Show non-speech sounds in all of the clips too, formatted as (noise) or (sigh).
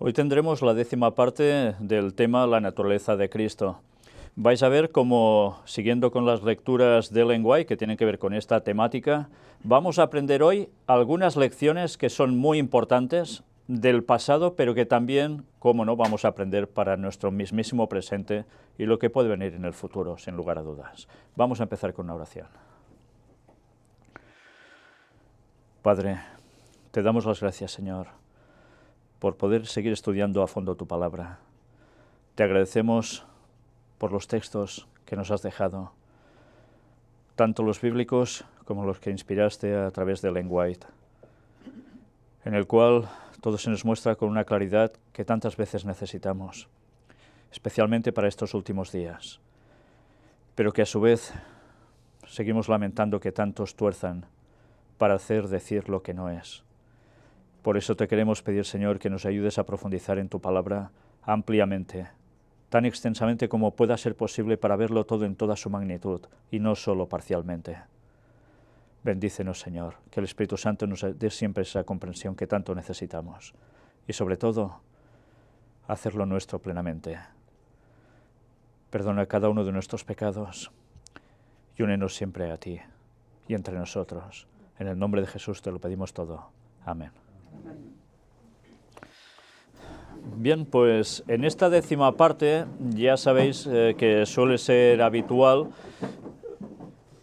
Hoy tendremos la décima parte del tema La naturaleza de Cristo. Vais a ver cómo, siguiendo con las lecturas de Lenguay, que tienen que ver con esta temática, vamos a aprender hoy algunas lecciones que son muy importantes del pasado, pero que también, como no, vamos a aprender para nuestro mismísimo presente y lo que puede venir en el futuro, sin lugar a dudas. Vamos a empezar con una oración. Padre, te damos las gracias, Señor por poder seguir estudiando a fondo tu palabra. Te agradecemos por los textos que nos has dejado, tanto los bíblicos como los que inspiraste a través de Len White, en el cual todo se nos muestra con una claridad que tantas veces necesitamos, especialmente para estos últimos días, pero que a su vez seguimos lamentando que tantos tuerzan para hacer decir lo que no es. Por eso te queremos pedir, Señor, que nos ayudes a profundizar en tu palabra ampliamente, tan extensamente como pueda ser posible para verlo todo en toda su magnitud y no solo parcialmente. Bendícenos, Señor, que el Espíritu Santo nos dé siempre esa comprensión que tanto necesitamos y, sobre todo, hacerlo nuestro plenamente. Perdona cada uno de nuestros pecados y únenos siempre a ti y entre nosotros. En el nombre de Jesús te lo pedimos todo. Amén. Bien, pues en esta décima parte ya sabéis eh, que suele ser habitual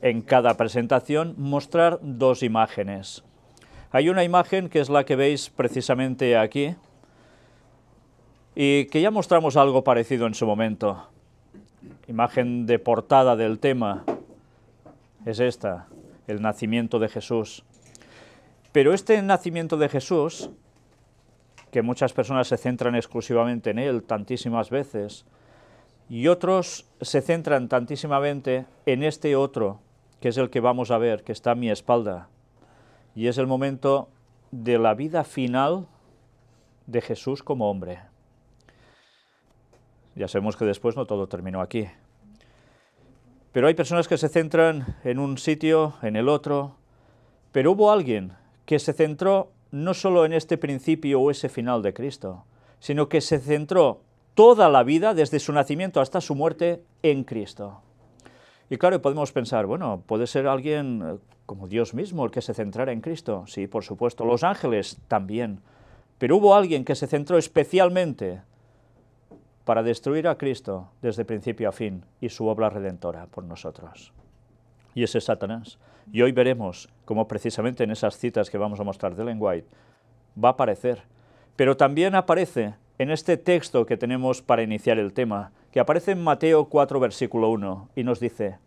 en cada presentación mostrar dos imágenes. Hay una imagen que es la que veis precisamente aquí y que ya mostramos algo parecido en su momento. Imagen de portada del tema es esta, el nacimiento de Jesús. Pero este nacimiento de Jesús, que muchas personas se centran exclusivamente en él tantísimas veces, y otros se centran tantísimamente en este otro, que es el que vamos a ver, que está a mi espalda, y es el momento de la vida final de Jesús como hombre. Ya sabemos que después no todo terminó aquí. Pero hay personas que se centran en un sitio, en el otro, pero hubo alguien que se centró no solo en este principio o ese final de Cristo, sino que se centró toda la vida, desde su nacimiento hasta su muerte, en Cristo. Y claro, podemos pensar, bueno, puede ser alguien eh, como Dios mismo el que se centrara en Cristo. Sí, por supuesto, los ángeles también. Pero hubo alguien que se centró especialmente para destruir a Cristo desde principio a fin y su obra redentora por nosotros. Y ese es Satanás. Y hoy veremos cómo precisamente en esas citas que vamos a mostrar de Ellen White va a aparecer. Pero también aparece en este texto que tenemos para iniciar el tema, que aparece en Mateo 4, versículo 1, y nos dice,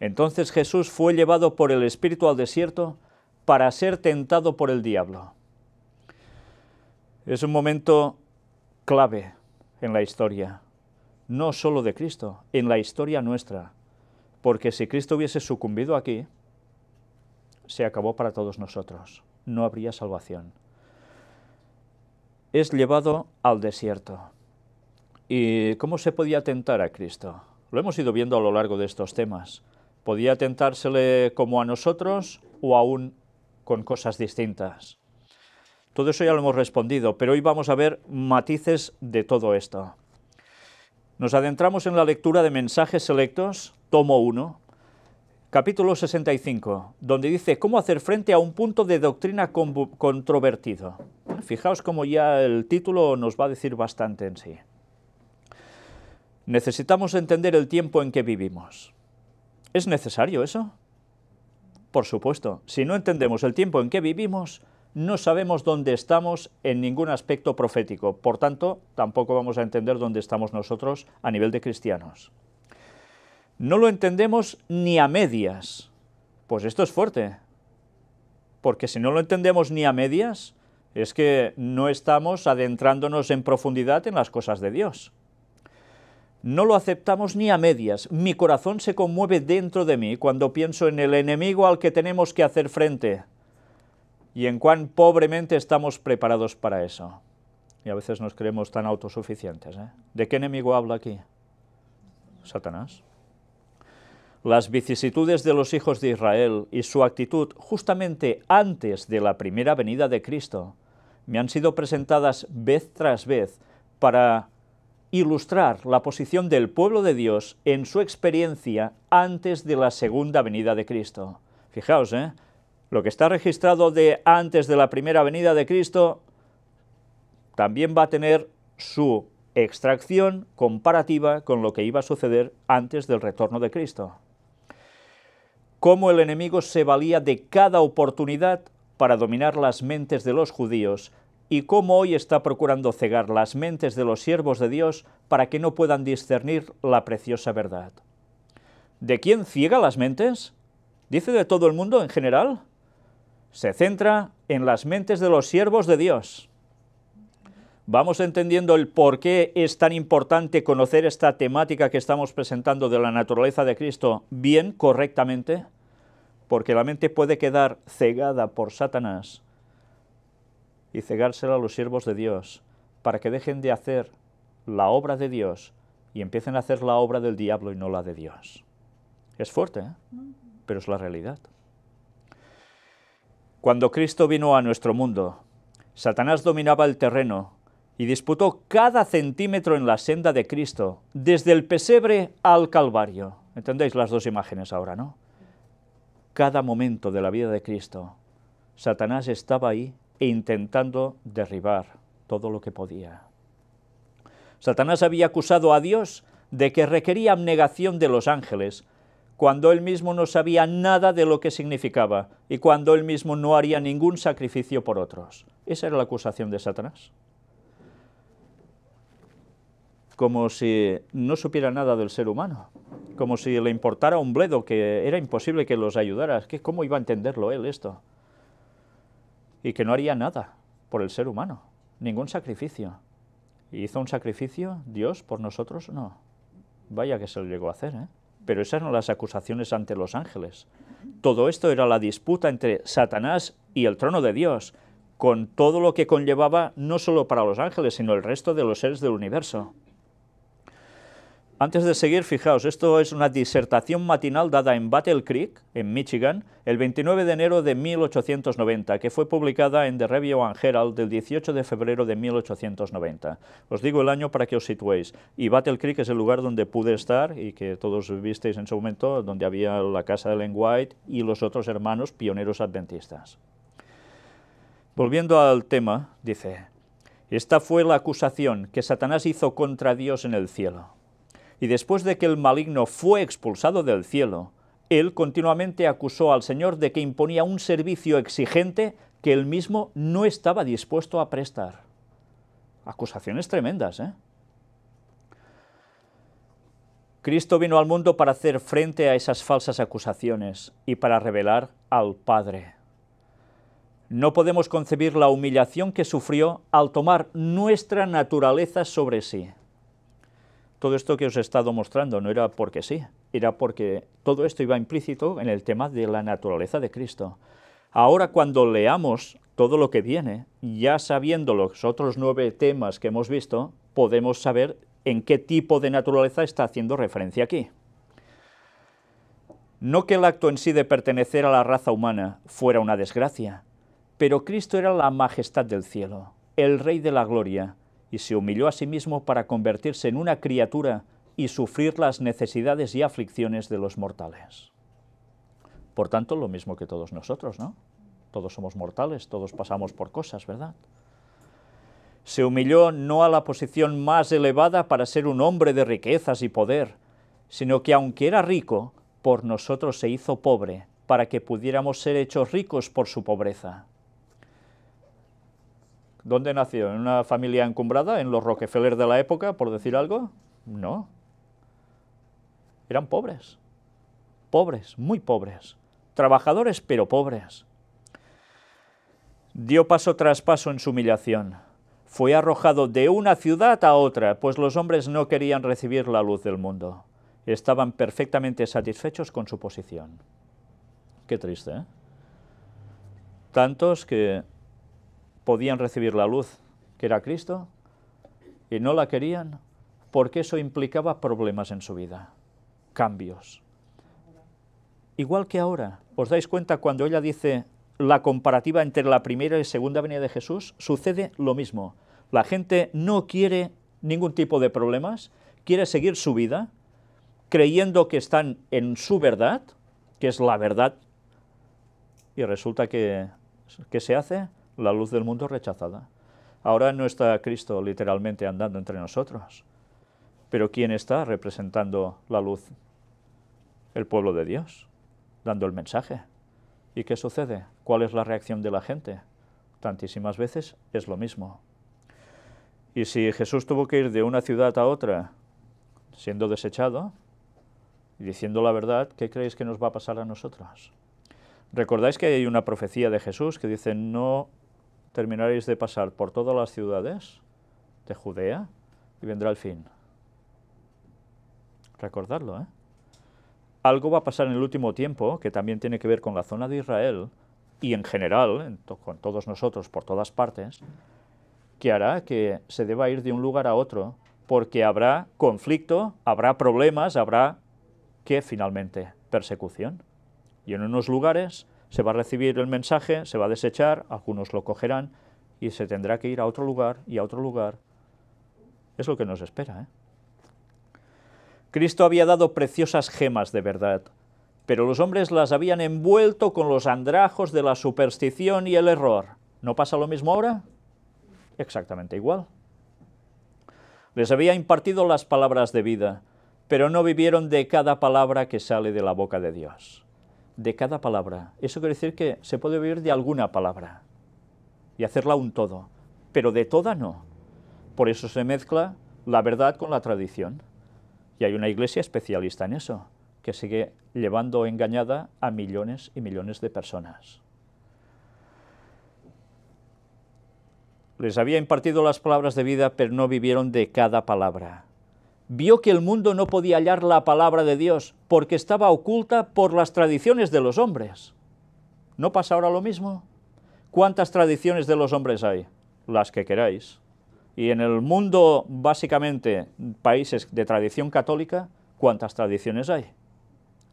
Entonces Jesús fue llevado por el Espíritu al desierto para ser tentado por el diablo. Es un momento clave en la historia, no solo de Cristo, en la historia nuestra, porque si Cristo hubiese sucumbido aquí, se acabó para todos nosotros, no habría salvación. Es llevado al desierto. ¿Y cómo se podía tentar a Cristo? Lo hemos ido viendo a lo largo de estos temas. Podía tentársele como a nosotros o aún con cosas distintas. Todo eso ya lo hemos respondido, pero hoy vamos a ver matices de todo esto. Nos adentramos en la lectura de mensajes selectos, tomo 1, capítulo 65, donde dice cómo hacer frente a un punto de doctrina controvertido. Fijaos cómo ya el título nos va a decir bastante en sí. Necesitamos entender el tiempo en que vivimos. ¿Es necesario eso? Por supuesto, si no entendemos el tiempo en que vivimos, no sabemos dónde estamos en ningún aspecto profético, por tanto, tampoco vamos a entender dónde estamos nosotros a nivel de cristianos. No lo entendemos ni a medias. Pues esto es fuerte, porque si no lo entendemos ni a medias, es que no estamos adentrándonos en profundidad en las cosas de Dios. No lo aceptamos ni a medias. Mi corazón se conmueve dentro de mí cuando pienso en el enemigo al que tenemos que hacer frente y en cuán pobremente estamos preparados para eso. Y a veces nos creemos tan autosuficientes. ¿eh? ¿De qué enemigo habla aquí? Satanás. Las vicisitudes de los hijos de Israel y su actitud justamente antes de la primera venida de Cristo me han sido presentadas vez tras vez para ilustrar la posición del pueblo de Dios en su experiencia antes de la segunda venida de Cristo. Fijaos, ¿eh? lo que está registrado de antes de la primera venida de Cristo también va a tener su extracción comparativa con lo que iba a suceder antes del retorno de Cristo cómo el enemigo se valía de cada oportunidad para dominar las mentes de los judíos y cómo hoy está procurando cegar las mentes de los siervos de Dios para que no puedan discernir la preciosa verdad. ¿De quién ciega las mentes? ¿Dice de todo el mundo en general? Se centra en las mentes de los siervos de Dios vamos entendiendo el por qué es tan importante conocer esta temática que estamos presentando de la naturaleza de Cristo bien, correctamente, porque la mente puede quedar cegada por Satanás y cegársela a los siervos de Dios para que dejen de hacer la obra de Dios y empiecen a hacer la obra del diablo y no la de Dios. Es fuerte, ¿eh? pero es la realidad. Cuando Cristo vino a nuestro mundo, Satanás dominaba el terreno y disputó cada centímetro en la senda de Cristo, desde el pesebre al Calvario. ¿Entendéis las dos imágenes ahora, no? Cada momento de la vida de Cristo, Satanás estaba ahí e intentando derribar todo lo que podía. Satanás había acusado a Dios de que requería abnegación de los ángeles, cuando él mismo no sabía nada de lo que significaba y cuando él mismo no haría ningún sacrificio por otros. Esa era la acusación de Satanás como si no supiera nada del ser humano, como si le importara un bledo, que era imposible que los ayudara, que cómo iba a entenderlo él esto, y que no haría nada por el ser humano, ningún sacrificio. ¿Hizo un sacrificio Dios por nosotros? No. Vaya que se lo llegó a hacer, ¿eh? Pero esas eran las acusaciones ante los ángeles. Todo esto era la disputa entre Satanás y el trono de Dios, con todo lo que conllevaba no solo para los ángeles, sino el resto de los seres del universo. Antes de seguir, fijaos, esto es una disertación matinal dada en Battle Creek, en Michigan, el 29 de enero de 1890, que fue publicada en The Review and Herald del 18 de febrero de 1890. Os digo el año para que os situéis. Y Battle Creek es el lugar donde pude estar y que todos visteis en su momento, donde había la casa de Ellen White y los otros hermanos pioneros adventistas. Volviendo al tema, dice, esta fue la acusación que Satanás hizo contra Dios en el cielo y después de que el maligno fue expulsado del cielo, él continuamente acusó al Señor de que imponía un servicio exigente que él mismo no estaba dispuesto a prestar. Acusaciones tremendas, ¿eh? Cristo vino al mundo para hacer frente a esas falsas acusaciones y para revelar al Padre. No podemos concebir la humillación que sufrió al tomar nuestra naturaleza sobre sí todo esto que os he estado mostrando no era porque sí, era porque todo esto iba implícito en el tema de la naturaleza de Cristo. Ahora cuando leamos todo lo que viene, ya sabiendo los otros nueve temas que hemos visto, podemos saber en qué tipo de naturaleza está haciendo referencia aquí. No que el acto en sí de pertenecer a la raza humana fuera una desgracia, pero Cristo era la majestad del cielo, el Rey de la Gloria, y se humilló a sí mismo para convertirse en una criatura y sufrir las necesidades y aflicciones de los mortales. Por tanto, lo mismo que todos nosotros, ¿no? Todos somos mortales, todos pasamos por cosas, ¿verdad? Se humilló no a la posición más elevada para ser un hombre de riquezas y poder, sino que aunque era rico, por nosotros se hizo pobre, para que pudiéramos ser hechos ricos por su pobreza ¿Dónde nació? ¿En una familia encumbrada? ¿En los Rockefeller de la época, por decir algo? No. Eran pobres. Pobres, muy pobres. Trabajadores, pero pobres. Dio paso tras paso en su humillación. Fue arrojado de una ciudad a otra, pues los hombres no querían recibir la luz del mundo. Estaban perfectamente satisfechos con su posición. Qué triste, ¿eh? Tantos que podían recibir la luz, que era Cristo, y no la querían, porque eso implicaba problemas en su vida, cambios. Igual que ahora, ¿os dais cuenta cuando ella dice la comparativa entre la primera y segunda venida de Jesús? Sucede lo mismo. La gente no quiere ningún tipo de problemas, quiere seguir su vida creyendo que están en su verdad, que es la verdad, y resulta que, ¿qué se hace? la luz del mundo rechazada. Ahora no está Cristo literalmente andando entre nosotros, pero ¿quién está representando la luz? El pueblo de Dios, dando el mensaje. ¿Y qué sucede? ¿Cuál es la reacción de la gente? Tantísimas veces es lo mismo. Y si Jesús tuvo que ir de una ciudad a otra, siendo desechado, y diciendo la verdad, ¿qué creéis que nos va a pasar a nosotros? Recordáis que hay una profecía de Jesús que dice, no terminaréis de pasar por todas las ciudades de Judea y vendrá el fin. Recordadlo, ¿eh? Algo va a pasar en el último tiempo que también tiene que ver con la zona de Israel y en general, con todos nosotros, por todas partes, que hará que se deba ir de un lugar a otro porque habrá conflicto, habrá problemas, habrá que finalmente persecución. Y en unos lugares se va a recibir el mensaje, se va a desechar, algunos lo cogerán y se tendrá que ir a otro lugar y a otro lugar. Es lo que nos espera. ¿eh? Cristo había dado preciosas gemas de verdad, pero los hombres las habían envuelto con los andrajos de la superstición y el error. ¿No pasa lo mismo ahora? Exactamente igual. Les había impartido las palabras de vida, pero no vivieron de cada palabra que sale de la boca de Dios de cada palabra. Eso quiere decir que se puede vivir de alguna palabra y hacerla un todo, pero de toda no. Por eso se mezcla la verdad con la tradición. Y hay una iglesia especialista en eso, que sigue llevando engañada a millones y millones de personas. Les había impartido las palabras de vida, pero no vivieron de cada palabra vio que el mundo no podía hallar la palabra de Dios porque estaba oculta por las tradiciones de los hombres. ¿No pasa ahora lo mismo? ¿Cuántas tradiciones de los hombres hay? Las que queráis. Y en el mundo, básicamente, países de tradición católica, ¿cuántas tradiciones hay?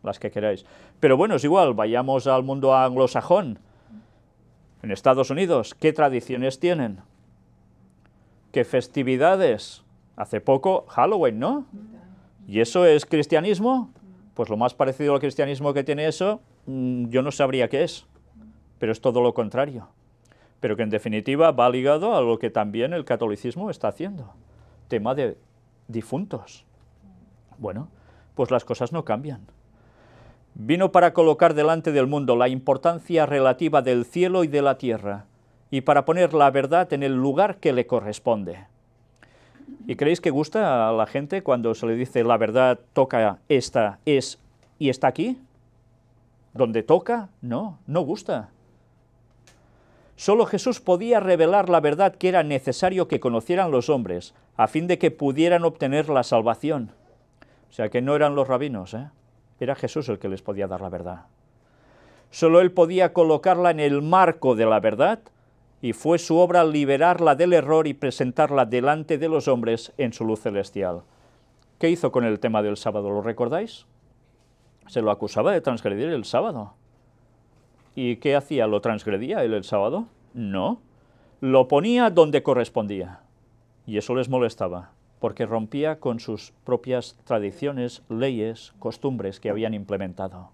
Las que queráis. Pero bueno, es igual, vayamos al mundo anglosajón. En Estados Unidos, ¿qué tradiciones tienen? ¿Qué festividades? Hace poco, Halloween, ¿no? ¿Y eso es cristianismo? Pues lo más parecido al cristianismo que tiene eso, mm, yo no sabría qué es, pero es todo lo contrario. Pero que en definitiva va ligado a lo que también el catolicismo está haciendo, tema de difuntos. Bueno, pues las cosas no cambian. Vino para colocar delante del mundo la importancia relativa del cielo y de la tierra, y para poner la verdad en el lugar que le corresponde. ¿Y creéis que gusta a la gente cuando se le dice la verdad toca esta, es y está aquí? ¿Donde toca? No, no gusta. Solo Jesús podía revelar la verdad que era necesario que conocieran los hombres, a fin de que pudieran obtener la salvación. O sea que no eran los rabinos, ¿eh? era Jesús el que les podía dar la verdad. Solo Él podía colocarla en el marco de la verdad y fue su obra liberarla del error y presentarla delante de los hombres en su luz celestial. ¿Qué hizo con el tema del sábado? ¿Lo recordáis? Se lo acusaba de transgredir el sábado. ¿Y qué hacía? ¿Lo transgredía él el sábado? No. Lo ponía donde correspondía. Y eso les molestaba, porque rompía con sus propias tradiciones, leyes, costumbres que habían implementado.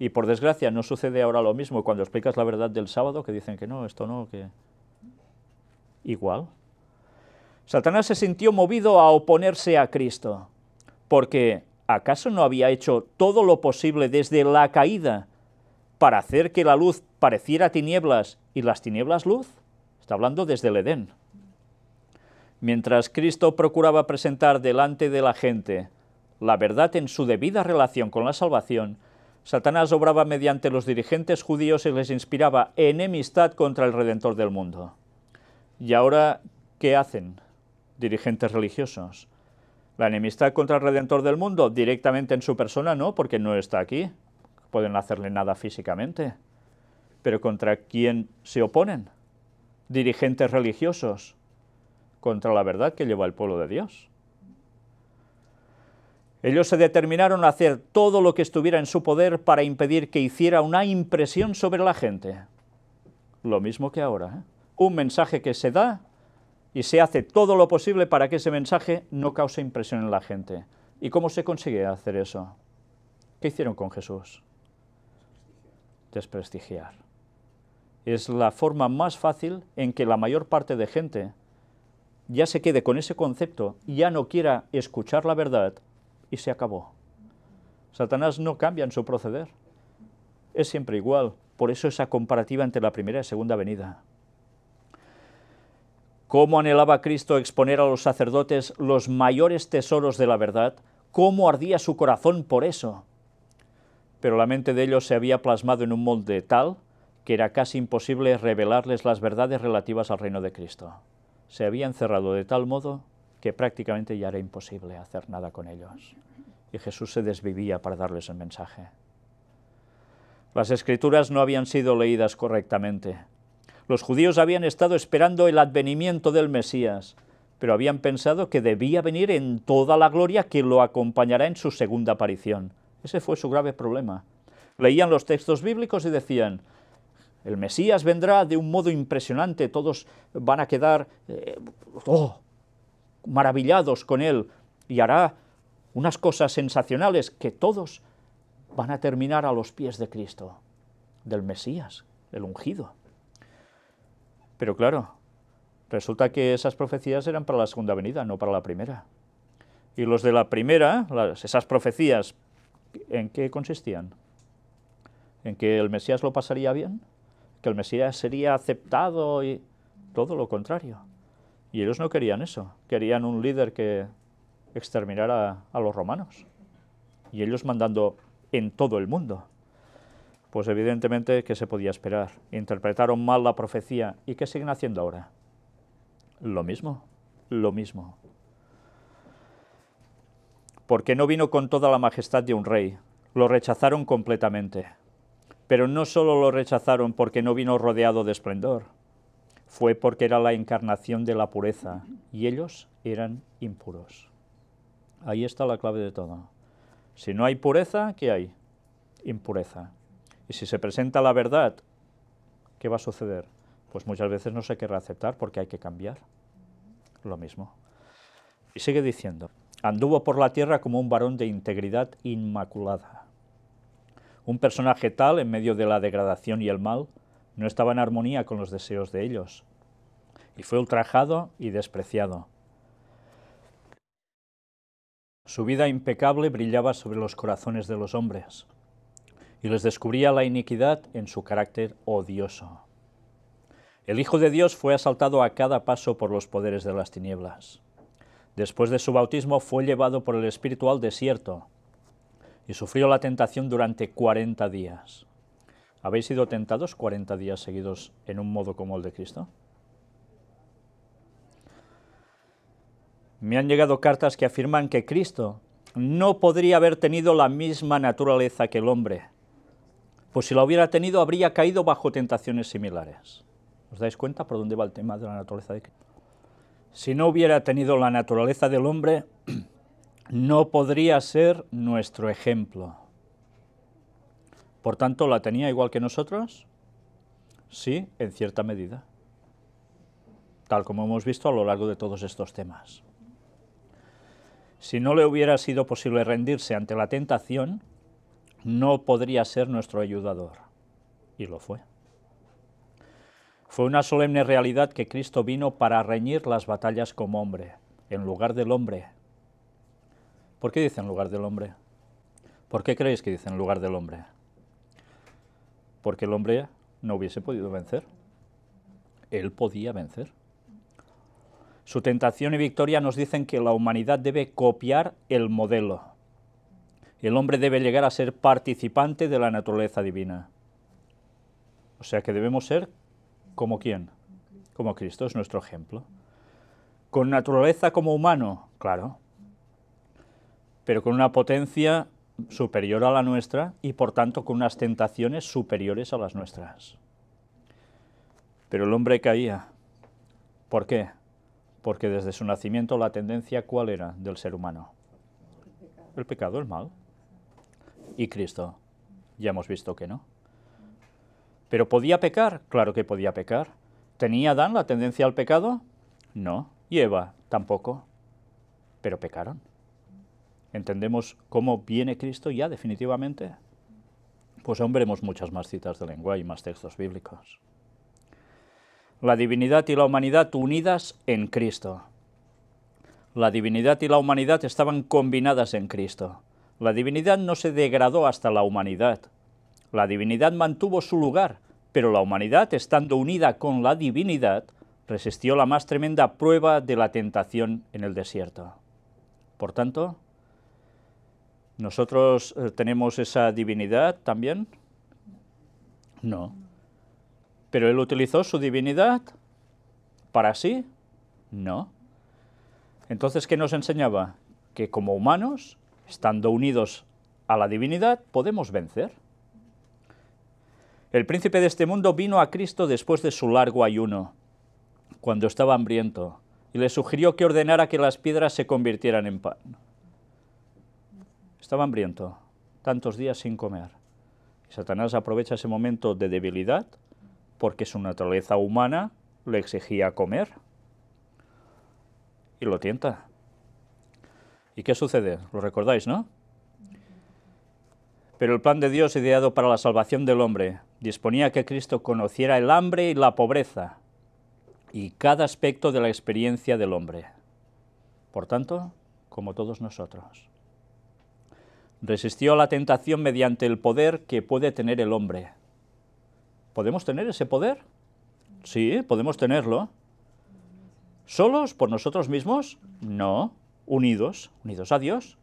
Y por desgracia no sucede ahora lo mismo cuando explicas la verdad del sábado, que dicen que no, esto no, que... Igual. Satanás se sintió movido a oponerse a Cristo, porque ¿acaso no había hecho todo lo posible desde la caída para hacer que la luz pareciera tinieblas y las tinieblas luz? Está hablando desde el Edén. Mientras Cristo procuraba presentar delante de la gente la verdad en su debida relación con la salvación, Satanás obraba mediante los dirigentes judíos y les inspiraba enemistad contra el Redentor del mundo. ¿Y ahora qué hacen dirigentes religiosos? La enemistad contra el Redentor del mundo, directamente en su persona, no, porque no está aquí. Pueden hacerle nada físicamente. Pero ¿contra quién se oponen? Dirigentes religiosos. Contra la verdad que lleva el pueblo de Dios. Ellos se determinaron a hacer todo lo que estuviera en su poder para impedir que hiciera una impresión sobre la gente. Lo mismo que ahora. ¿eh? Un mensaje que se da y se hace todo lo posible para que ese mensaje no cause impresión en la gente. ¿Y cómo se consigue hacer eso? ¿Qué hicieron con Jesús? Desprestigiar. Es la forma más fácil en que la mayor parte de gente ya se quede con ese concepto ya no quiera escuchar la verdad y se acabó. Satanás no cambia en su proceder. Es siempre igual. Por eso esa comparativa entre la primera y segunda venida. Cómo anhelaba Cristo exponer a los sacerdotes los mayores tesoros de la verdad, cómo ardía su corazón por eso. Pero la mente de ellos se había plasmado en un molde tal que era casi imposible revelarles las verdades relativas al reino de Cristo. Se habían encerrado de tal modo que prácticamente ya era imposible hacer nada con ellos. Y Jesús se desvivía para darles el mensaje. Las escrituras no habían sido leídas correctamente. Los judíos habían estado esperando el advenimiento del Mesías, pero habían pensado que debía venir en toda la gloria que lo acompañará en su segunda aparición. Ese fue su grave problema. Leían los textos bíblicos y decían, el Mesías vendrá de un modo impresionante, todos van a quedar, eh, oh, maravillados con él y hará unas cosas sensacionales que todos van a terminar a los pies de Cristo, del Mesías, el ungido. Pero claro, resulta que esas profecías eran para la segunda venida, no para la primera. Y los de la primera, esas profecías, ¿en qué consistían? ¿En que el Mesías lo pasaría bien? ¿Que el Mesías sería aceptado y todo lo contrario? Y ellos no querían eso, querían un líder que exterminara a los romanos. Y ellos mandando en todo el mundo. Pues evidentemente, ¿qué se podía esperar? Interpretaron mal la profecía. ¿Y qué siguen haciendo ahora? Lo mismo, lo mismo. Porque no vino con toda la majestad de un rey. Lo rechazaron completamente. Pero no solo lo rechazaron porque no vino rodeado de esplendor, fue porque era la encarnación de la pureza y ellos eran impuros. Ahí está la clave de todo. Si no hay pureza, ¿qué hay? Impureza. Y si se presenta la verdad, ¿qué va a suceder? Pues muchas veces no se querrá aceptar porque hay que cambiar. Lo mismo. Y sigue diciendo, anduvo por la tierra como un varón de integridad inmaculada. Un personaje tal, en medio de la degradación y el mal, no estaba en armonía con los deseos de ellos, y fue ultrajado y despreciado. Su vida impecable brillaba sobre los corazones de los hombres, y les descubría la iniquidad en su carácter odioso. El Hijo de Dios fue asaltado a cada paso por los poderes de las tinieblas. Después de su bautismo fue llevado por el Espíritu al desierto y sufrió la tentación durante 40 días. ¿Habéis sido tentados 40 días seguidos en un modo como el de Cristo? Me han llegado cartas que afirman que Cristo no podría haber tenido la misma naturaleza que el hombre, pues si la hubiera tenido habría caído bajo tentaciones similares. ¿Os dais cuenta por dónde va el tema de la naturaleza de Cristo? Si no hubiera tenido la naturaleza del hombre, (clears throat) no podría ser nuestro ejemplo. Por tanto, ¿la tenía igual que nosotros? Sí, en cierta medida, tal como hemos visto a lo largo de todos estos temas. Si no le hubiera sido posible rendirse ante la tentación, no podría ser nuestro ayudador. Y lo fue. Fue una solemne realidad que Cristo vino para reñir las batallas como hombre, en lugar del hombre. ¿Por qué dice en lugar del hombre? ¿Por qué creéis que dice en lugar del hombre? porque el hombre no hubiese podido vencer. Él podía vencer. Su tentación y victoria nos dicen que la humanidad debe copiar el modelo. El hombre debe llegar a ser participante de la naturaleza divina. O sea que debemos ser como quién? Como Cristo, es nuestro ejemplo. Con naturaleza como humano, claro, pero con una potencia superior a la nuestra y por tanto con unas tentaciones superiores a las nuestras. Pero el hombre caía. ¿Por qué? Porque desde su nacimiento la tendencia cuál era del ser humano? El pecado, el mal. Y Cristo. Ya hemos visto que no. Pero podía pecar, claro que podía pecar. ¿Tenía Adán la tendencia al pecado? No. Y Eva tampoco. Pero pecaron entendemos cómo viene Cristo ya definitivamente, pues aún veremos muchas más citas de lengua y más textos bíblicos. La divinidad y la humanidad unidas en Cristo. La divinidad y la humanidad estaban combinadas en Cristo. La divinidad no se degradó hasta la humanidad. La divinidad mantuvo su lugar, pero la humanidad, estando unida con la divinidad, resistió la más tremenda prueba de la tentación en el desierto. Por tanto, ¿Nosotros eh, tenemos esa divinidad también? No. ¿Pero él utilizó su divinidad para sí? No. Entonces, ¿qué nos enseñaba? Que como humanos, estando unidos a la divinidad, podemos vencer. El príncipe de este mundo vino a Cristo después de su largo ayuno, cuando estaba hambriento, y le sugirió que ordenara que las piedras se convirtieran en pan. Estaba hambriento, tantos días sin comer. Y Satanás aprovecha ese momento de debilidad porque su naturaleza humana le exigía comer. Y lo tienta. ¿Y qué sucede? Lo recordáis, ¿no? Pero el plan de Dios ideado para la salvación del hombre disponía que Cristo conociera el hambre y la pobreza y cada aspecto de la experiencia del hombre. Por tanto, como todos nosotros. Resistió a la tentación mediante el poder que puede tener el hombre. ¿Podemos tener ese poder? Sí, podemos tenerlo. ¿Solos por nosotros mismos? No, unidos, unidos a Dios.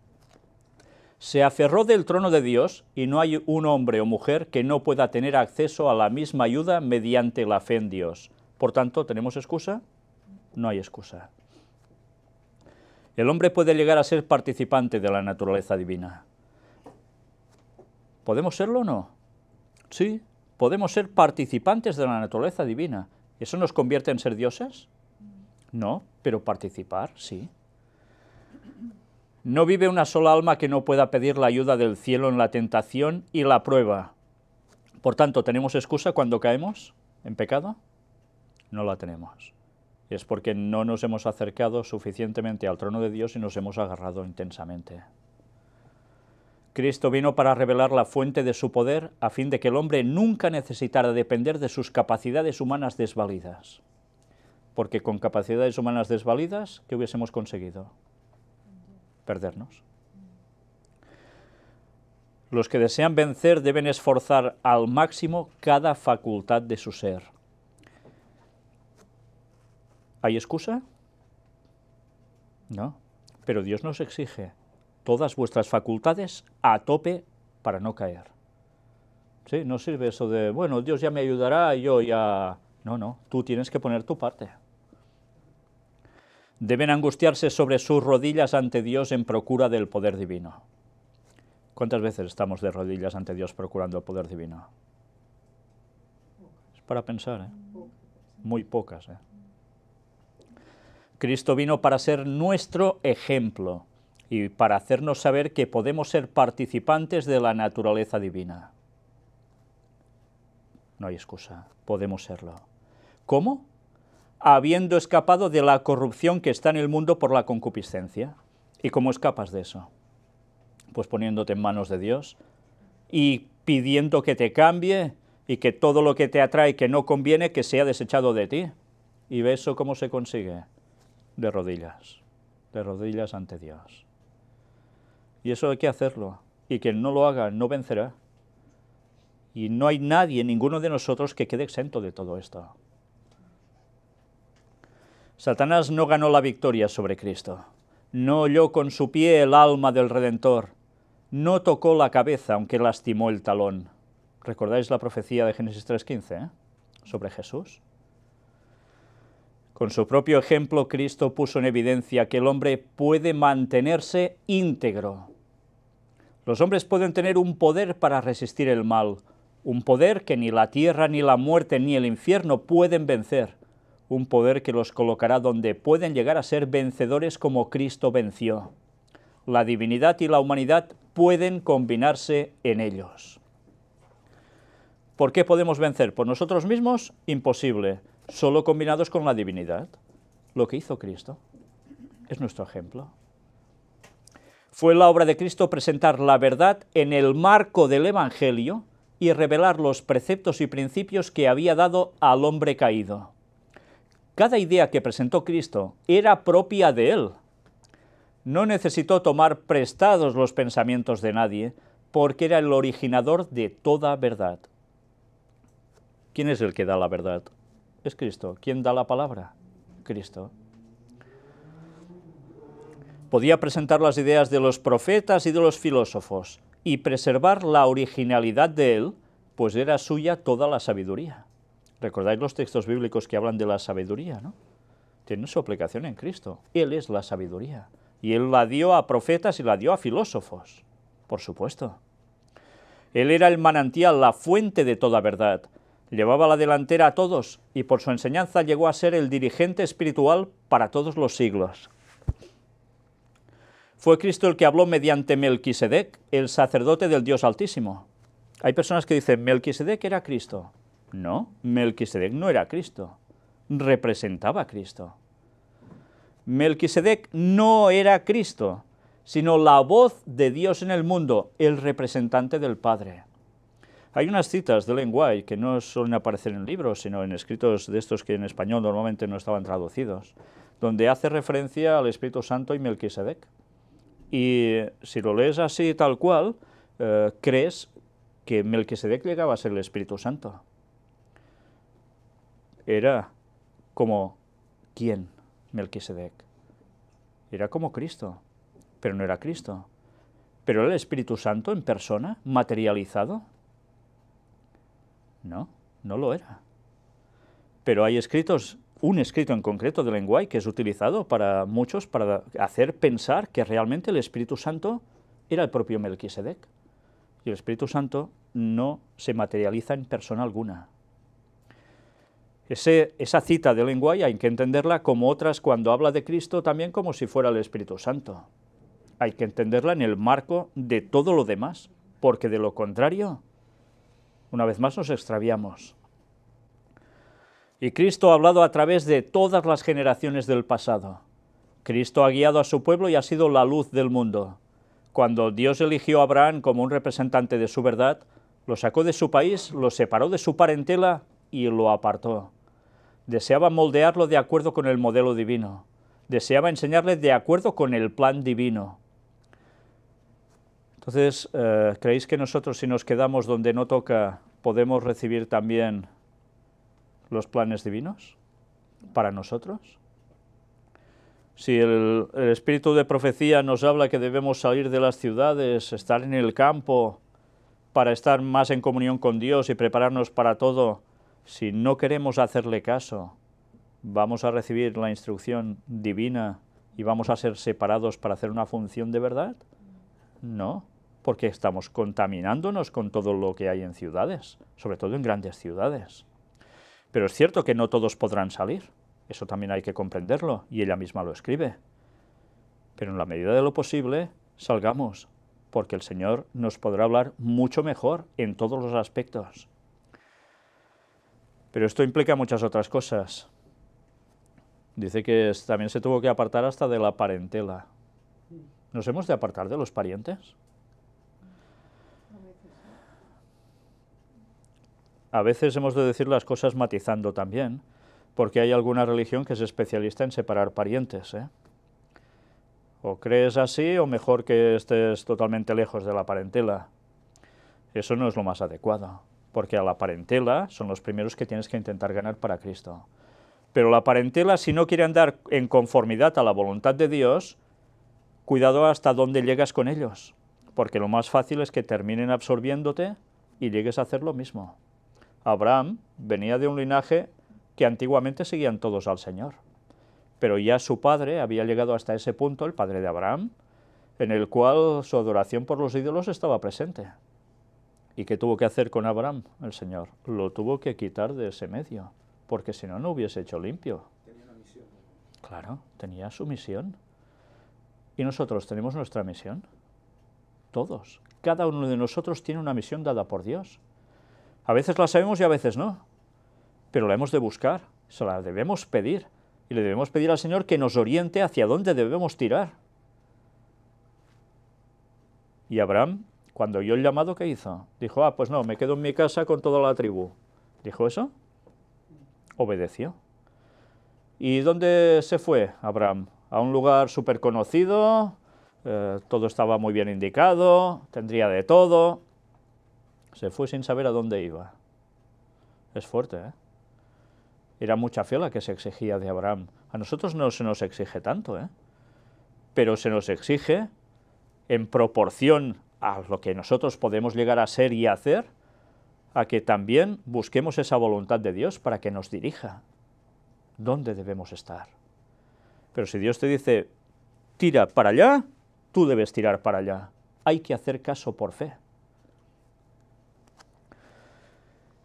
Se aferró del trono de Dios y no hay un hombre o mujer que no pueda tener acceso a la misma ayuda mediante la fe en Dios. Por tanto, ¿tenemos excusa? No hay excusa. El hombre puede llegar a ser participante de la naturaleza divina. ¿Podemos serlo o no? Sí, podemos ser participantes de la naturaleza divina. ¿Eso nos convierte en ser dioses? No, pero participar, sí. No vive una sola alma que no pueda pedir la ayuda del cielo en la tentación y la prueba. Por tanto, ¿tenemos excusa cuando caemos en pecado? No la tenemos. Es porque no nos hemos acercado suficientemente al trono de Dios y nos hemos agarrado intensamente. Cristo vino para revelar la fuente de su poder a fin de que el hombre nunca necesitara depender de sus capacidades humanas desvalidas. Porque con capacidades humanas desvalidas, ¿qué hubiésemos conseguido? Perdernos. Los que desean vencer deben esforzar al máximo cada facultad de su ser. ¿Hay excusa? No, pero Dios nos exige todas vuestras facultades a tope para no caer. No sirve eso de, bueno, Dios ya me ayudará, yo ya... No, no, tú tienes que poner tu parte. Deben angustiarse sobre sus rodillas ante Dios en procura del poder divino. ¿Cuántas veces estamos de rodillas ante Dios procurando el poder divino? Es para pensar, ¿eh? Muy pocas, ¿eh? Cristo vino para ser nuestro ejemplo y para hacernos saber que podemos ser participantes de la naturaleza divina. No hay excusa, podemos serlo. ¿Cómo? Habiendo escapado de la corrupción que está en el mundo por la concupiscencia. ¿Y cómo escapas de eso? Pues poniéndote en manos de Dios y pidiendo que te cambie y que todo lo que te atrae que no conviene que sea desechado de ti. ¿Y eso cómo se consigue? De rodillas, de rodillas ante Dios. Y eso hay que hacerlo. Y quien no lo haga no vencerá. Y no hay nadie, ninguno de nosotros, que quede exento de todo esto. Satanás no ganó la victoria sobre Cristo. No oyó con su pie el alma del Redentor. No tocó la cabeza, aunque lastimó el talón. ¿Recordáis la profecía de Génesis 3.15 eh? sobre Jesús? Con su propio ejemplo, Cristo puso en evidencia que el hombre puede mantenerse íntegro los hombres pueden tener un poder para resistir el mal, un poder que ni la tierra, ni la muerte, ni el infierno pueden vencer, un poder que los colocará donde pueden llegar a ser vencedores como Cristo venció. La divinidad y la humanidad pueden combinarse en ellos. ¿Por qué podemos vencer? ¿Por nosotros mismos? Imposible, solo combinados con la divinidad. Lo que hizo Cristo es nuestro ejemplo. Fue la obra de Cristo presentar la verdad en el marco del Evangelio y revelar los preceptos y principios que había dado al hombre caído. Cada idea que presentó Cristo era propia de él. No necesitó tomar prestados los pensamientos de nadie, porque era el originador de toda verdad. ¿Quién es el que da la verdad? Es Cristo. ¿Quién da la palabra? Cristo. Podía presentar las ideas de los profetas y de los filósofos y preservar la originalidad de él, pues era suya toda la sabiduría. Recordáis los textos bíblicos que hablan de la sabiduría, ¿no? Tiene su aplicación en Cristo. Él es la sabiduría. Y él la dio a profetas y la dio a filósofos, por supuesto. Él era el manantial, la fuente de toda verdad. Llevaba la delantera a todos y por su enseñanza llegó a ser el dirigente espiritual para todos los siglos. Fue Cristo el que habló mediante Melquisedec, el sacerdote del Dios Altísimo. Hay personas que dicen, Melquisedec era Cristo. No, Melquisedec no era Cristo, representaba a Cristo. Melquisedec no era Cristo, sino la voz de Dios en el mundo, el representante del Padre. Hay unas citas de lenguaje que no suelen aparecer en libros, sino en escritos de estos que en español normalmente no estaban traducidos, donde hace referencia al Espíritu Santo y Melquisedec. Y si lo lees así tal cual, eh, crees que Melquisedec llegaba a ser el Espíritu Santo. Era como quién Melquisedec. Era como Cristo, pero no era Cristo. Pero era el Espíritu Santo en persona, materializado. No, no lo era. Pero hay escritos un escrito en concreto de Lenguay que es utilizado para muchos para hacer pensar que realmente el Espíritu Santo era el propio Melquisedec. Y el Espíritu Santo no se materializa en persona alguna. esa cita de Lenguay hay que entenderla como otras cuando habla de Cristo también como si fuera el Espíritu Santo. Hay que entenderla en el marco de todo lo demás, porque de lo contrario, una vez más nos extraviamos. Y Cristo ha hablado a través de todas las generaciones del pasado. Cristo ha guiado a su pueblo y ha sido la luz del mundo. Cuando Dios eligió a Abraham como un representante de su verdad, lo sacó de su país, lo separó de su parentela y lo apartó. Deseaba moldearlo de acuerdo con el modelo divino. Deseaba enseñarle de acuerdo con el plan divino. Entonces, eh, ¿creéis que nosotros si nos quedamos donde no toca, podemos recibir también los planes divinos para nosotros? Si el, espíritu de profecía nos habla que debemos salir de las ciudades, estar en el campo, para estar más en comunión con Dios y prepararnos para todo, si no queremos hacerle caso, vamos a recibir la instrucción divina y vamos a ser separados para hacer una función de verdad? No, porque estamos contaminándonos con todo lo que hay en ciudades, sobre todo en grandes ciudades. Pero es cierto que no todos podrán salir. Eso también hay que comprenderlo, y ella misma lo escribe. Pero en la medida de lo posible, salgamos, porque el Señor nos podrá hablar mucho mejor en todos los aspectos. Pero esto implica muchas otras cosas. Dice que también se tuvo que apartar hasta de la parentela. ¿Nos hemos de apartar de los parientes? a veces hemos de decir las cosas matizando también, porque hay alguna religión que es especialista en separar parientes. ¿eh? O crees así o mejor que estés totalmente lejos de la parentela. Eso no es lo más adecuado, porque a la parentela son los primeros que tienes que intentar ganar para Cristo. Pero la parentela, si no quiere andar en conformidad a la voluntad de Dios, cuidado hasta dónde llegas con ellos, porque lo más fácil es que terminen absorbiéndote y llegues a hacer lo mismo. Abraham venía de un linaje que antiguamente seguían todos al Señor. Pero ya su padre había llegado hasta ese punto, el padre de Abraham, en el cual su adoración por los ídolos estaba presente. ¿Y qué tuvo que hacer con Abraham, el Señor? Lo tuvo que quitar de ese medio, porque si no, no hubiese hecho limpio. Tenía una misión. Claro, tenía su misión. Y nosotros tenemos nuestra misión. Todos. Cada uno de nosotros tiene una misión dada por Dios. A veces la sabemos y a veces no, pero la hemos de buscar, se la debemos pedir y le debemos pedir al Señor que nos oriente hacia dónde debemos tirar. Y Abraham, cuando oyó el llamado, ¿qué hizo? Dijo, ah, pues no, me quedo en mi casa con toda la tribu. ¿Dijo eso? Obedeció. ¿Y dónde se fue Abraham? A un lugar súper conocido, eh, todo estaba muy bien indicado, tendría de todo, se fue sin saber a dónde iba. Es fuerte, ¿eh? Era mucha fe la que se exigía de Abraham. A nosotros no se nos exige tanto, ¿eh? Pero se nos exige en proporción a lo que nosotros podemos llegar a ser y hacer, a que también busquemos esa voluntad de Dios para que nos dirija. ¿Dónde debemos estar? Pero si Dios te dice, tira para allá, tú debes tirar para allá. Hay que hacer caso por fe.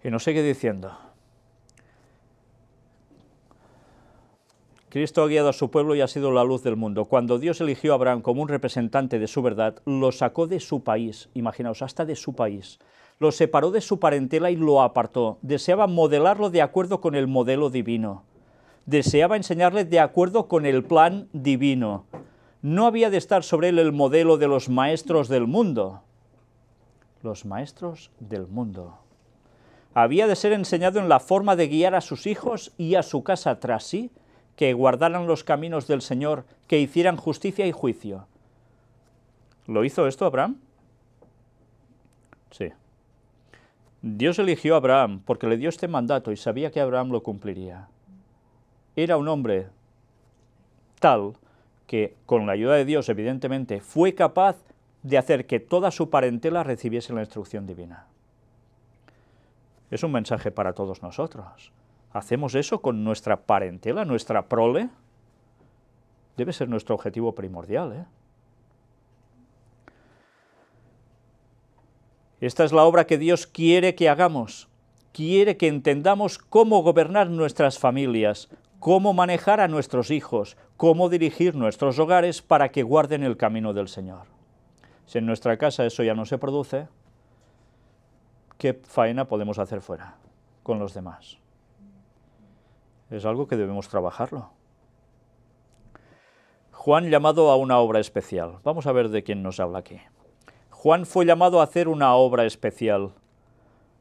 Y nos sigue diciendo, Cristo ha guiado a su pueblo y ha sido la luz del mundo. Cuando Dios eligió a Abraham como un representante de su verdad, lo sacó de su país, imaginaos, hasta de su país. Lo separó de su parentela y lo apartó. Deseaba modelarlo de acuerdo con el modelo divino. Deseaba enseñarle de acuerdo con el plan divino. No había de estar sobre él el modelo de los maestros del mundo. Los maestros del mundo había de ser enseñado en la forma de guiar a sus hijos y a su casa tras sí, que guardaran los caminos del Señor, que hicieran justicia y juicio. ¿Lo hizo esto Abraham? Sí. Dios eligió a Abraham porque le dio este mandato y sabía que Abraham lo cumpliría. Era un hombre tal que, con la ayuda de Dios, evidentemente, fue capaz de hacer que toda su parentela recibiese la instrucción divina. Es un mensaje para todos nosotros. ¿Hacemos eso con nuestra parentela, nuestra prole? Debe ser nuestro objetivo primordial. ¿eh? Esta es la obra que Dios quiere que hagamos. Quiere que entendamos cómo gobernar nuestras familias, cómo manejar a nuestros hijos, cómo dirigir nuestros hogares para que guarden el camino del Señor. Si en nuestra casa eso ya no se produce, qué faena podemos hacer fuera con los demás. Es algo que debemos trabajarlo. Juan llamado a una obra especial. Vamos a ver de quién nos habla aquí. Juan fue llamado a hacer una obra especial.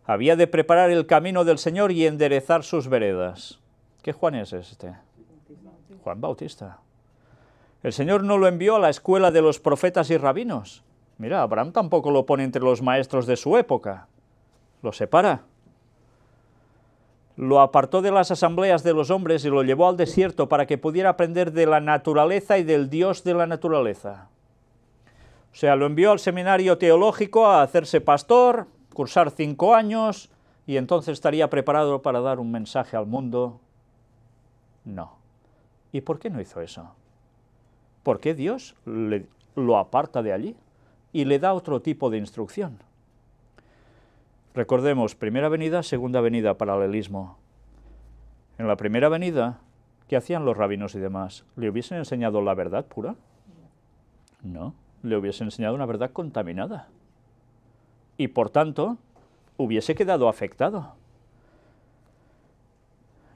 Había de preparar el camino del Señor y enderezar sus veredas. ¿Qué Juan es este? Juan Bautista. El Señor no lo envió a la escuela de los profetas y rabinos. Mira, Abraham tampoco lo pone entre los maestros de su época lo separa. Lo apartó de las asambleas de los hombres y lo llevó al desierto para que pudiera aprender de la naturaleza y del Dios de la naturaleza. O sea, lo envió al seminario teológico a hacerse pastor, cursar cinco años, y entonces estaría preparado para dar un mensaje al mundo. No. ¿Y por qué no hizo eso? ¿Por qué Dios le, lo aparta de allí y le da otro tipo de instrucción? Recordemos, primera avenida, segunda avenida, paralelismo. En la primera avenida, ¿qué hacían los rabinos y demás? ¿Le hubiesen enseñado la verdad pura? No, le hubiesen enseñado una verdad contaminada. Y por tanto, hubiese quedado afectado.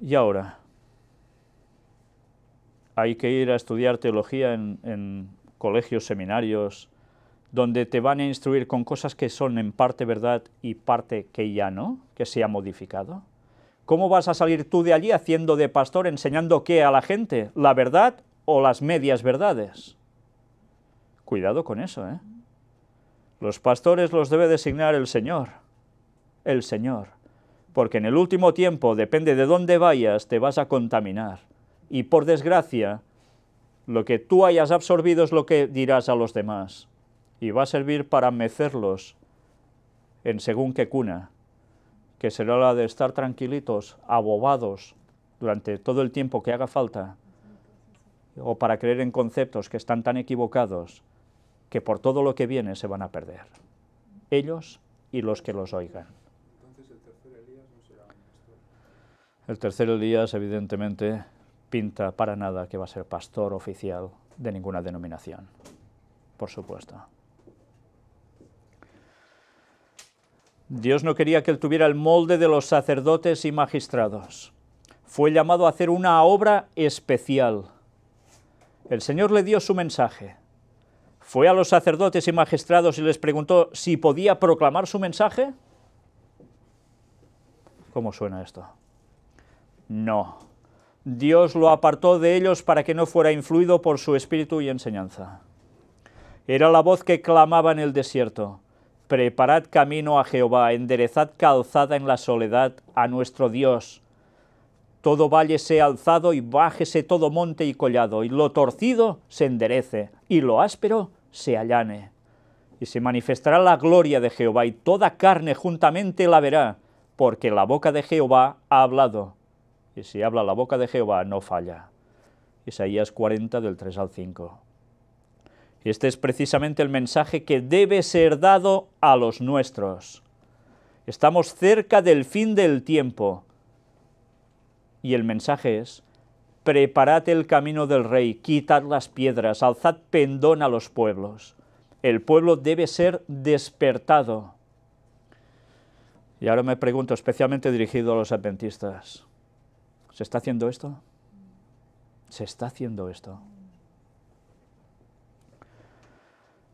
Y ahora, hay que ir a estudiar teología en, en colegios, seminarios, donde te van a instruir con cosas que son en parte verdad y parte que ya no, que se ha modificado. ¿Cómo vas a salir tú de allí haciendo de pastor, enseñando qué a la gente? ¿La verdad o las medias verdades? Cuidado con eso, ¿eh? Los pastores los debe designar el Señor, el Señor, porque en el último tiempo, depende de dónde vayas, te vas a contaminar. Y por desgracia, lo que tú hayas absorbido es lo que dirás a los demás y va a servir para mecerlos en según qué cuna, que será la de estar tranquilitos, abobados, durante todo el tiempo que haga falta, o para creer en conceptos que están tan equivocados que por todo lo que viene se van a perder, ellos y los que los oigan. el tercer Elías no El tercer Elías evidentemente pinta para nada que va a ser pastor oficial de ninguna denominación, por supuesto. Dios no quería que él tuviera el molde de los sacerdotes y magistrados. Fue llamado a hacer una obra especial. El Señor le dio su mensaje. Fue a los sacerdotes y magistrados y les preguntó si podía proclamar su mensaje. ¿Cómo suena esto? No. Dios lo apartó de ellos para que no fuera influido por su espíritu y enseñanza. Era la voz que clamaba en el desierto. Preparad camino a Jehová, enderezad calzada en la soledad a nuestro Dios. Todo valle sea alzado y bájese todo monte y collado, y lo torcido se enderece, y lo áspero se allane. Y se manifestará la gloria de Jehová, y toda carne juntamente la verá, porque la boca de Jehová ha hablado. Y si habla la boca de Jehová, no falla. Isaías 40, del 3 al 5. Este es precisamente el mensaje que debe ser dado a los nuestros. Estamos cerca del fin del tiempo. Y el mensaje es, preparad el camino del rey, quitad las piedras, alzad pendón a los pueblos. El pueblo debe ser despertado. Y ahora me pregunto, especialmente dirigido a los adventistas, ¿se está haciendo esto? ¿Se está haciendo esto?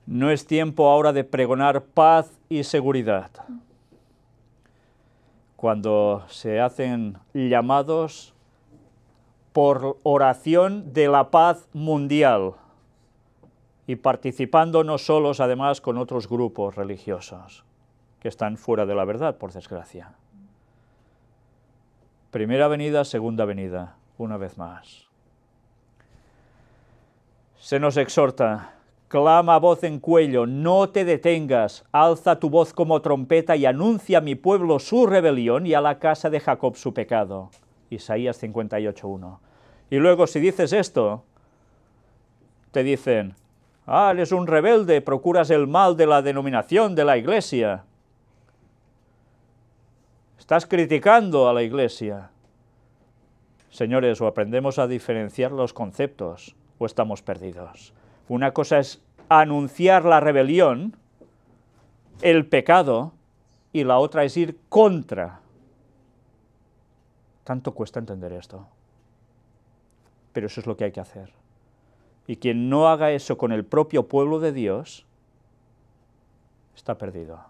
No es tiempo ahora de pregonar paz y seguridad. Cuando se hacen llamados por oración de la paz mundial y participando no solos, además, con otros grupos religiosos que están fuera de la verdad, por desgracia. Primera venida, segunda venida, una vez más. Se nos exhorta Clama voz en cuello, no te detengas, alza tu voz como trompeta y anuncia a mi pueblo su rebelión y a la casa de Jacob su pecado. Isaías 58.1. Y luego si dices esto, te dicen, ah, eres un rebelde, procuras el mal de la denominación de la iglesia. Estás criticando a la iglesia. Señores, o aprendemos a diferenciar los conceptos o estamos perdidos. Una cosa es anunciar la rebelión, el pecado, y la otra es ir contra. Tanto cuesta entender esto. Pero eso es lo que hay que hacer. Y quien no haga eso con el propio pueblo de Dios, está perdido.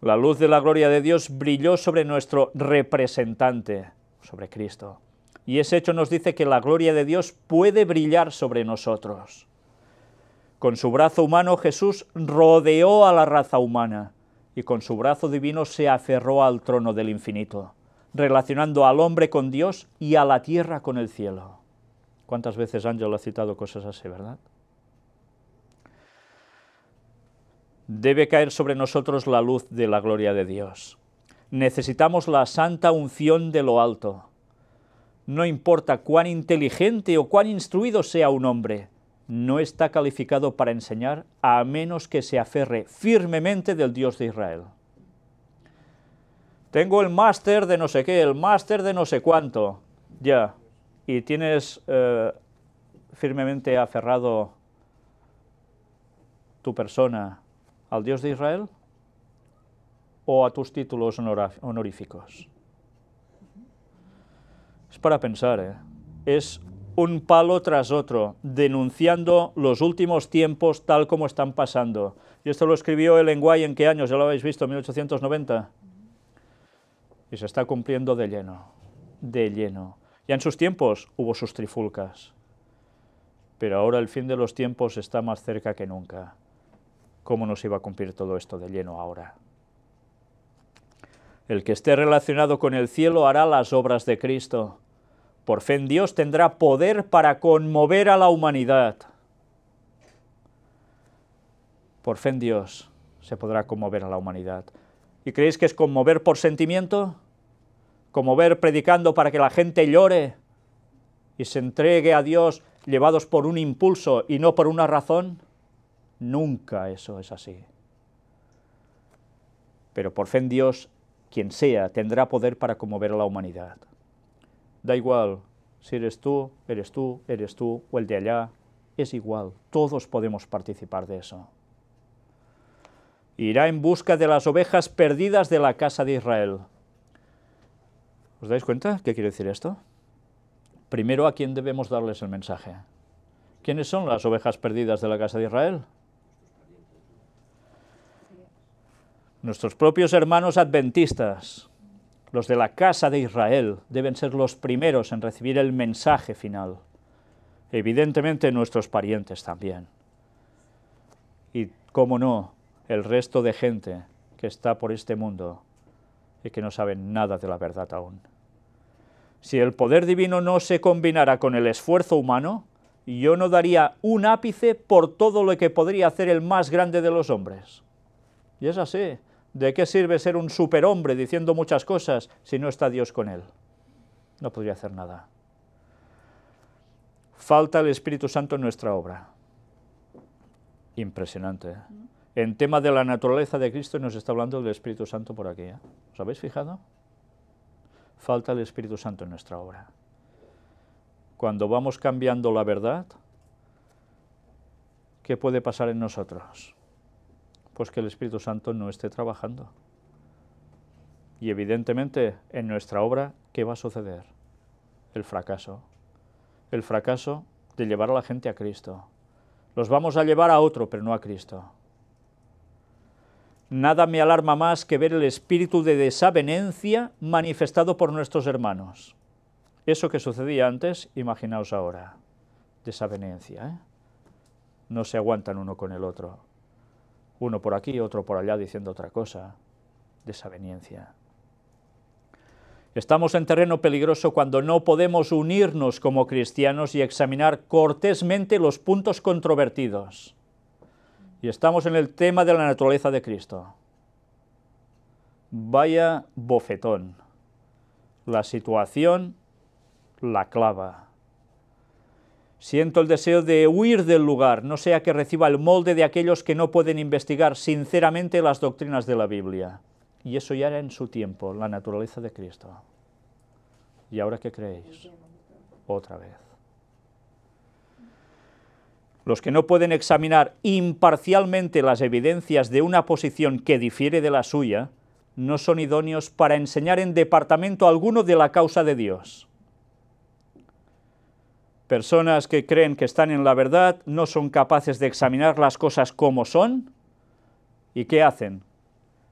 La luz de la gloria de Dios brilló sobre nuestro representante, sobre Cristo. Y ese hecho nos dice que la gloria de Dios puede brillar sobre nosotros. Con su brazo humano Jesús rodeó a la raza humana y con su brazo divino se aferró al trono del infinito, relacionando al hombre con Dios y a la tierra con el cielo. ¿Cuántas veces Ángel ha citado cosas así, verdad? Debe caer sobre nosotros la luz de la gloria de Dios. Necesitamos la santa unción de lo alto, no importa cuán inteligente o cuán instruido sea un hombre, no está calificado para enseñar a menos que se aferre firmemente del Dios de Israel. Tengo el máster de no sé qué, el máster de no sé cuánto. Ya, y tienes eh, firmemente aferrado tu persona al Dios de Israel o a tus títulos honoríficos. Es para pensar, ¿eh? Es un palo tras otro, denunciando los últimos tiempos tal como están pasando. Y esto lo escribió el enguay en qué años, ya lo habéis visto, 1890. Y se está cumpliendo de lleno, de lleno. Ya en sus tiempos hubo sus trifulcas, pero ahora el fin de los tiempos está más cerca que nunca. ¿Cómo nos iba a cumplir todo esto de lleno ahora? El que esté relacionado con el cielo hará las obras de Cristo. Por fe Dios tendrá poder para conmover a la humanidad. Por fe Dios se podrá conmover a la humanidad. ¿Y creéis que es conmover por sentimiento? ¿Conmover predicando para que la gente llore y se entregue a Dios llevados por un impulso y no por una razón? Nunca eso es así. Pero por fe Dios, quien sea, tendrá poder para conmover a la humanidad. Da igual si eres tú, eres tú, eres tú o el de allá, es igual, todos podemos participar de eso. Irá en busca de las ovejas perdidas de la casa de Israel. ¿Os dais cuenta qué quiere decir esto? Primero, ¿a quién debemos darles el mensaje? ¿Quiénes son las ovejas perdidas de la casa de Israel? Nuestros propios hermanos adventistas los de la casa de Israel deben ser los primeros en recibir el mensaje final. Evidentemente nuestros parientes también. Y, cómo no, el resto de gente que está por este mundo y que no sabe nada de la verdad aún. Si el poder divino no se combinara con el esfuerzo humano, yo no daría un ápice por todo lo que podría hacer el más grande de los hombres. Y es así. ¿De qué sirve ser un superhombre diciendo muchas cosas si no está Dios con él? No podría hacer nada. Falta el Espíritu Santo en nuestra obra. Impresionante. ¿eh? En tema de la naturaleza de Cristo nos está hablando del Espíritu Santo por aquí. ¿eh? ¿Os habéis fijado? Falta el Espíritu Santo en nuestra obra. Cuando vamos cambiando la verdad, ¿qué puede pasar en nosotros? pues que el Espíritu Santo no esté trabajando. Y evidentemente en nuestra obra, ¿qué va a suceder? El fracaso. El fracaso de llevar a la gente a Cristo. Los vamos a llevar a otro, pero no a Cristo. Nada me alarma más que ver el espíritu de desavenencia manifestado por nuestros hermanos. Eso que sucedía antes, imaginaos ahora. Desavenencia, ¿eh? No se aguantan uno con el otro uno por aquí, otro por allá diciendo otra cosa, desaveniencia. Estamos en terreno peligroso cuando no podemos unirnos como cristianos y examinar cortésmente los puntos controvertidos. Y estamos en el tema de la naturaleza de Cristo. Vaya bofetón. La situación la clava. Siento el deseo de huir del lugar, no sea que reciba el molde de aquellos que no pueden investigar sinceramente las doctrinas de la Biblia. Y eso ya era en su tiempo, la naturaleza de Cristo. ¿Y ahora qué creéis? Otra vez. Los que no pueden examinar imparcialmente las evidencias de una posición que difiere de la suya, no son idóneos para enseñar en departamento alguno de la causa de Dios. Personas que creen que están en la verdad no son capaces de examinar las cosas como son. ¿Y qué hacen?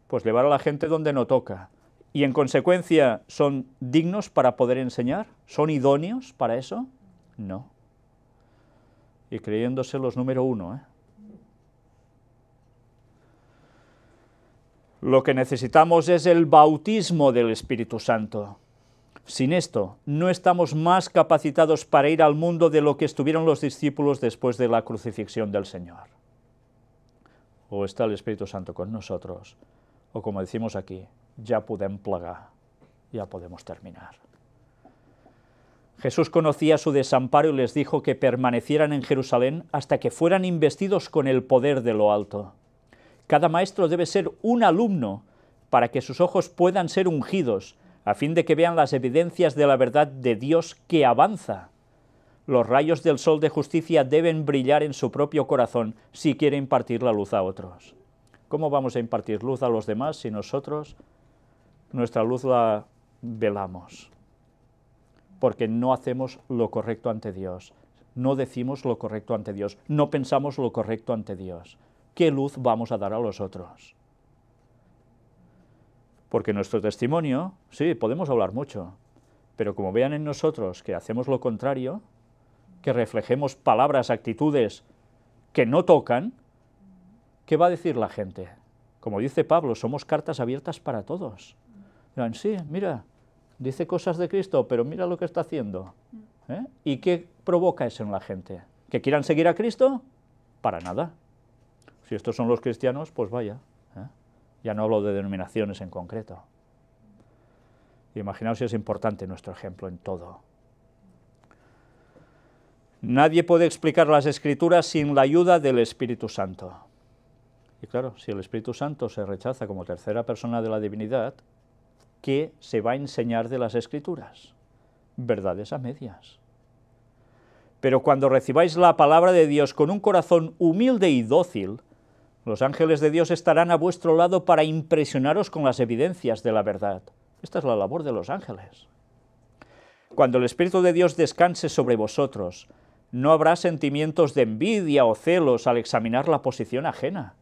Pues llevar a la gente donde no toca. ¿Y en consecuencia son dignos para poder enseñar? ¿Son idóneos para eso? No. Y creyéndose los número uno. ¿eh? Lo que necesitamos es el bautismo del Espíritu Santo. Sin esto, no estamos más capacitados para ir al mundo de lo que estuvieron los discípulos después de la crucifixión del Señor. O está el Espíritu Santo con nosotros, o como decimos aquí, ya podemos plagar, ya podemos terminar. Jesús conocía su desamparo y les dijo que permanecieran en Jerusalén hasta que fueran investidos con el poder de lo alto. Cada maestro debe ser un alumno para que sus ojos puedan ser ungidos a fin de que vean las evidencias de la verdad de Dios que avanza. Los rayos del sol de justicia deben brillar en su propio corazón si quiere impartir la luz a otros. ¿Cómo vamos a impartir luz a los demás si nosotros nuestra luz la velamos? Porque no hacemos lo correcto ante Dios, no decimos lo correcto ante Dios, no pensamos lo correcto ante Dios. ¿Qué luz vamos a dar a los otros? Porque nuestro testimonio, sí, podemos hablar mucho, pero como vean en nosotros que hacemos lo contrario, que reflejemos palabras, actitudes que no tocan, ¿qué va a decir la gente? Como dice Pablo, somos cartas abiertas para todos. Dirán, sí, mira, dice cosas de Cristo, pero mira lo que está haciendo. ¿eh? ¿Y qué provoca eso en la gente? ¿Que quieran seguir a Cristo? Para nada. Si estos son los cristianos, pues vaya. Ya no hablo de denominaciones en concreto. Imaginaos si es importante nuestro ejemplo en todo. Nadie puede explicar las Escrituras sin la ayuda del Espíritu Santo. Y claro, si el Espíritu Santo se rechaza como tercera persona de la divinidad, ¿qué se va a enseñar de las Escrituras? Verdades a medias. Pero cuando recibáis la palabra de Dios con un corazón humilde y dócil, los ángeles de Dios estarán a vuestro lado para impresionaros con las evidencias de la verdad. Esta es la labor de los ángeles. Cuando el Espíritu de Dios descanse sobre vosotros, no habrá sentimientos de envidia o celos al examinar la posición ajena.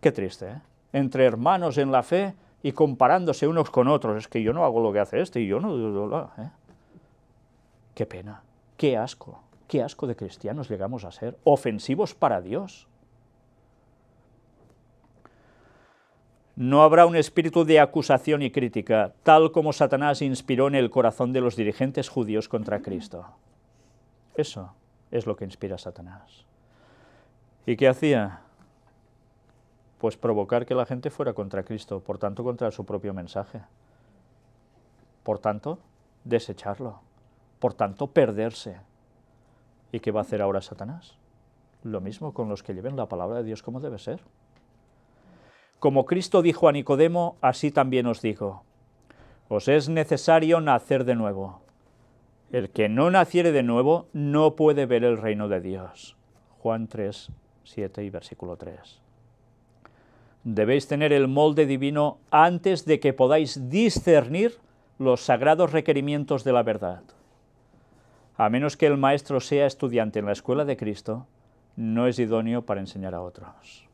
Qué triste, ¿eh? Entre hermanos en la fe y comparándose unos con otros. Es que yo no hago lo que hace este y yo no... ¿eh? Qué pena, qué asco, qué asco de cristianos llegamos a ser, ofensivos para Dios. no habrá un espíritu de acusación y crítica, tal como Satanás inspiró en el corazón de los dirigentes judíos contra Cristo. Eso es lo que inspira Satanás. ¿Y qué hacía? Pues provocar que la gente fuera contra Cristo, por tanto contra su propio mensaje. Por tanto, desecharlo. Por tanto, perderse. ¿Y qué va a hacer ahora Satanás? Lo mismo con los que lleven la palabra de Dios como debe ser. Como Cristo dijo a Nicodemo, así también os digo, os es necesario nacer de nuevo. El que no naciere de nuevo no puede ver el reino de Dios. Juan 3, 7 y versículo 3. Debéis tener el molde divino antes de que podáis discernir los sagrados requerimientos de la verdad. A menos que el maestro sea estudiante en la escuela de Cristo, no es idóneo para enseñar a otros.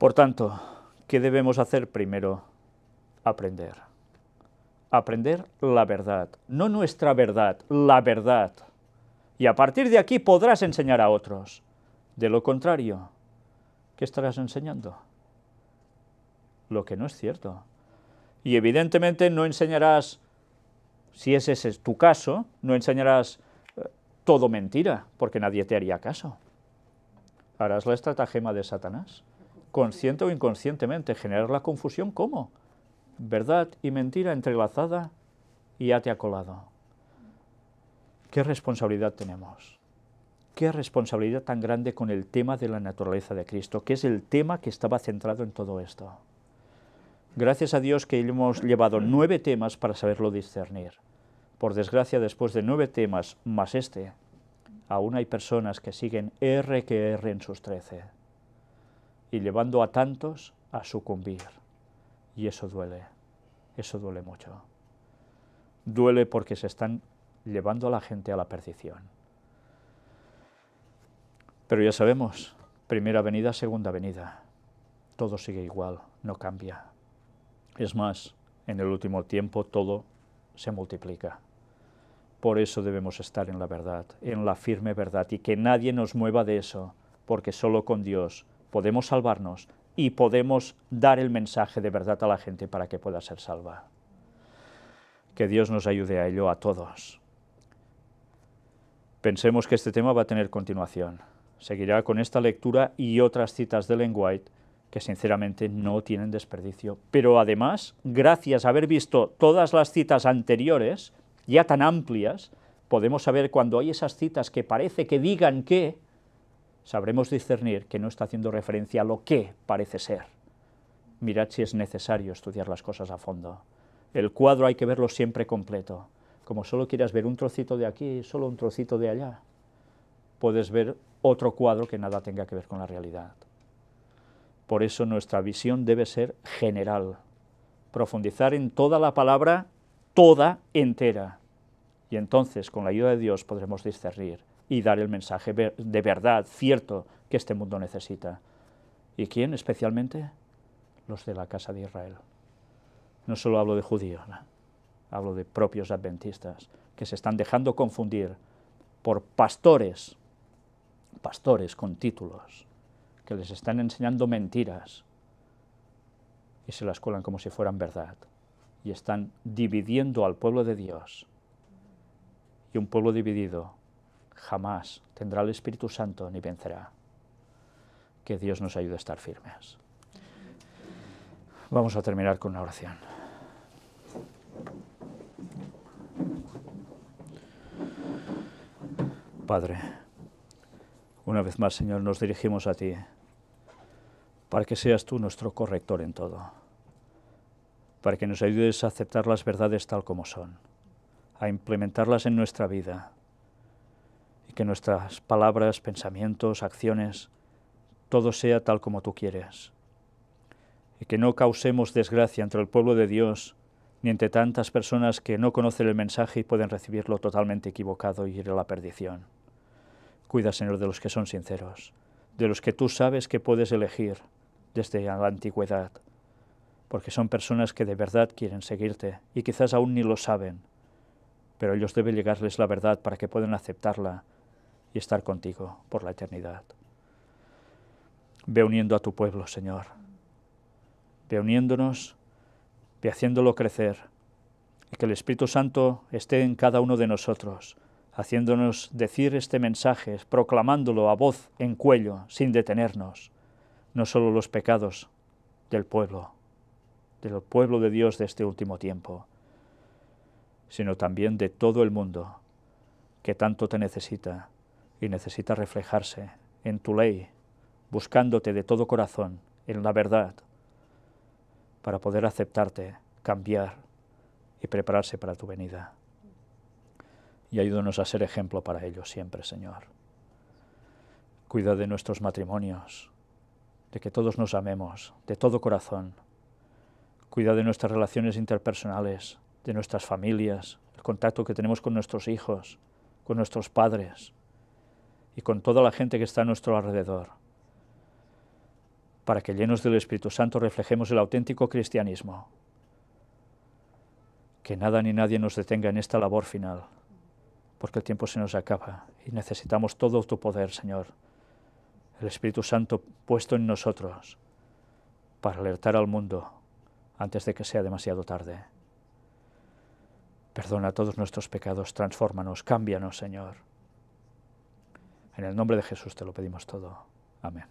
Por tanto, ¿qué debemos hacer primero? Aprender. Aprender la verdad, no nuestra verdad, la verdad. Y a partir de aquí podrás enseñar a otros. De lo contrario, ¿qué estarás enseñando? Lo que no es cierto. Y evidentemente no enseñarás, si ese es tu caso, no enseñarás eh, todo mentira, porque nadie te haría caso. Harás la estratagema de Satanás consciente o inconscientemente, generar la confusión, ¿cómo? Verdad y mentira entrelazada y ya te ha colado. ¿Qué responsabilidad tenemos? ¿Qué responsabilidad tan grande con el tema de la naturaleza de Cristo, que es el tema que estaba centrado en todo esto? Gracias a Dios que hemos llevado nueve temas para saberlo discernir. Por desgracia, después de nueve temas más este, aún hay personas que siguen R que R en sus trece y llevando a tantos a sucumbir. Y eso duele, eso duele mucho. Duele porque se están llevando a la gente a la perdición. Pero ya sabemos, primera venida, segunda venida, todo sigue igual, no cambia. Es más, en el último tiempo todo se multiplica. Por eso debemos estar en la verdad, en la firme verdad, y que nadie nos mueva de eso, porque solo con Dios podemos salvarnos y podemos dar el mensaje de verdad a la gente para que pueda ser salva. Que Dios nos ayude a ello a todos. Pensemos que este tema va a tener continuación. Seguirá con esta lectura y otras citas de Len White que sinceramente no tienen desperdicio. Pero además, gracias a haber visto todas las citas anteriores, ya tan amplias, podemos saber cuando hay esas citas que parece que digan que, sabremos discernir que no está haciendo referencia a lo que parece ser. Mirad si es necesario estudiar las cosas a fondo. El cuadro hay que verlo siempre completo. Como solo quieras ver un trocito de aquí, solo un trocito de allá, puedes ver otro cuadro que nada tenga que ver con la realidad. Por eso nuestra visión debe ser general, profundizar en toda la palabra, toda entera. Y entonces, con la ayuda de Dios, podremos discernir y dar el mensaje de verdad, cierto, que este mundo necesita. ¿Y quién especialmente? Los de la casa de Israel. No solo hablo de judíos, hablo de propios adventistas que se están dejando confundir por pastores, pastores con títulos, que les están enseñando mentiras y se las cuelan como si fueran verdad y están dividiendo al pueblo de Dios. Y un pueblo dividido jamás tendrá el Espíritu Santo ni vencerá. Que Dios nos ayude a estar firmes. Vamos a terminar con una oración. Padre, una vez más, Señor, nos dirigimos a ti para que seas tú nuestro corrector en todo, para que nos ayudes a aceptar las verdades tal como son, a implementarlas en nuestra vida y que nuestras palabras, pensamientos, acciones, todo sea tal como tú quieres. Y que no causemos desgracia entre el pueblo de Dios ni entre tantas personas que no conocen el mensaje y pueden recibirlo totalmente equivocado y ir a la perdición. Cuida, Señor, de los que son sinceros, de los que tú sabes que puedes elegir desde la antigüedad, porque son personas que de verdad quieren seguirte y quizás aún ni lo saben, pero ellos debe llegarles la verdad para que puedan aceptarla y estar contigo por la eternidad. Ve uniendo a tu pueblo, Señor. Ve uniéndonos, ve haciéndolo crecer y que el Espíritu Santo esté en cada uno de nosotros, haciéndonos decir este mensaje, proclamándolo a voz en cuello, sin detenernos, no solo los pecados del pueblo, del pueblo de Dios de este último tiempo, sino también de todo el mundo que tanto te necesita y necesita reflejarse en tu ley, buscándote de todo corazón, en la verdad, para poder aceptarte, cambiar y prepararse para tu venida. Y ayúdanos a ser ejemplo para ello siempre, Señor. Cuida de nuestros matrimonios, de que todos nos amemos, de todo corazón. Cuida de nuestras relaciones interpersonales, de nuestras familias, el contacto que tenemos con nuestros hijos, con nuestros padres, y con toda la gente que está a nuestro alrededor, para que llenos del Espíritu Santo reflejemos el auténtico cristianismo. Que nada ni nadie nos detenga en esta labor final, porque el tiempo se nos acaba y necesitamos todo tu poder, Señor, el Espíritu Santo puesto en nosotros, para alertar al mundo antes de que sea demasiado tarde. Perdona todos nuestros pecados, transfórmanos, cámbianos, Señor. En el nombre de Jesús te lo pedimos todo. Amén.